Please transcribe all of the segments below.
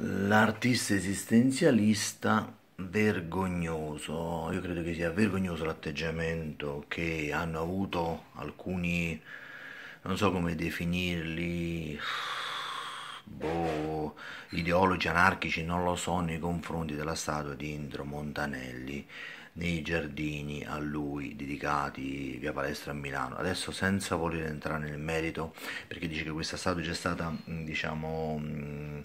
L'artista esistenzialista vergognoso, io credo che sia vergognoso l'atteggiamento che hanno avuto alcuni, non so come definirli, boh, ideologi anarchici, non lo so, nei confronti della statua di Indro Montanelli nei giardini a lui dedicati via Palestra a Milano. Adesso senza voler entrare nel merito, perché dice che questa statua è già stata, diciamo... Mh,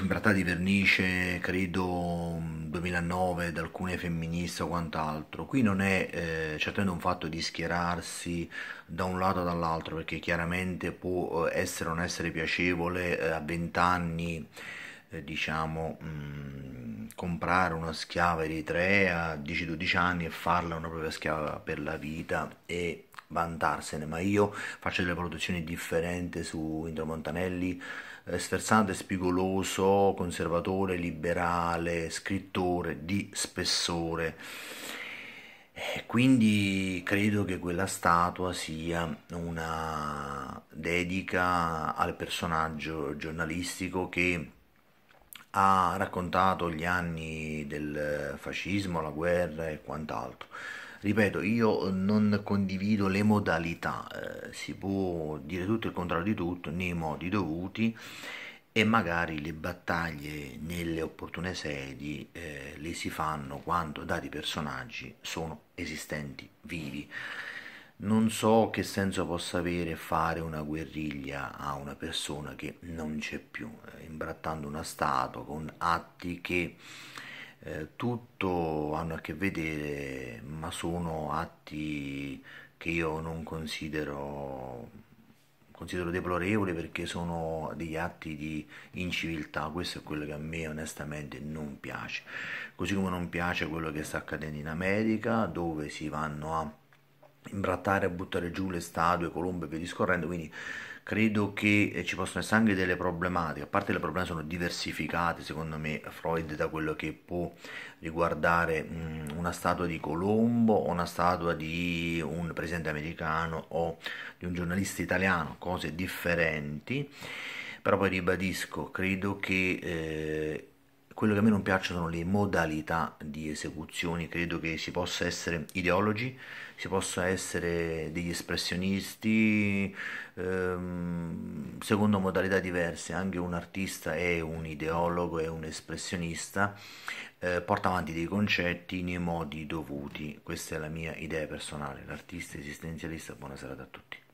imbrattata di vernice, credo 2009, mm, da alcune femministe o quant'altro. Qui non è eh, certamente un fatto di schierarsi da un lato o dall'altro, perché chiaramente può eh, essere o non essere piacevole eh, a 20 anni, eh, diciamo, mh, mm, comprare una schiava eritrea a 10-12 anni e farla una propria schiava per la vita e vantarsene, ma io faccio delle valutazioni differenti su Indro Montanelli, eh, sferzante, spigoloso, conservatore, liberale, scrittore di spessore. Eh, quindi credo che quella statua sia una dedica al personaggio giornalistico che ha raccontato gli anni del fascismo, la guerra e quant'altro ripeto, io eh, non condivido le modalità, eh, si può dire tutto il contrario di tutto nei modi dovuti e magari le battaglie nelle opportune sedi eh, le si fanno quando dati personaggi sono esistenti, vivi. Non so che senso possa avere fare una guerriglia a una persona che non c'è più, eh, imbrattando una statua con atti che eh, tutto hanno a che vedere, ma sono atti che io non considero, considero deplorevoli perché sono degli atti di inciviltà, questo è quello che a me onestamente non piace, così come non piace quello che sta accadendo in America dove si vanno a imbrattare e buttare giù le statue, colombe e via discorrendo, quindi credo che eh, ci possono essere anche delle problematiche, a parte le problematiche sono diversificate secondo me Freud da quello che può riguardare mm, una statua di Colombo o una statua di un presidente americano o di un giornalista italiano, cose differenti, però poi ribadisco, credo che... Eh, quello che a me non piace sono le modalità di esecuzione, credo che si possa essere ideologi, si possa essere degli espressionisti, ehm, secondo modalità diverse, anche un artista è un ideologo, è un espressionista, eh, porta avanti dei concetti nei modi dovuti, questa è la mia idea personale, l'artista esistenzialista, buona serata a tutti.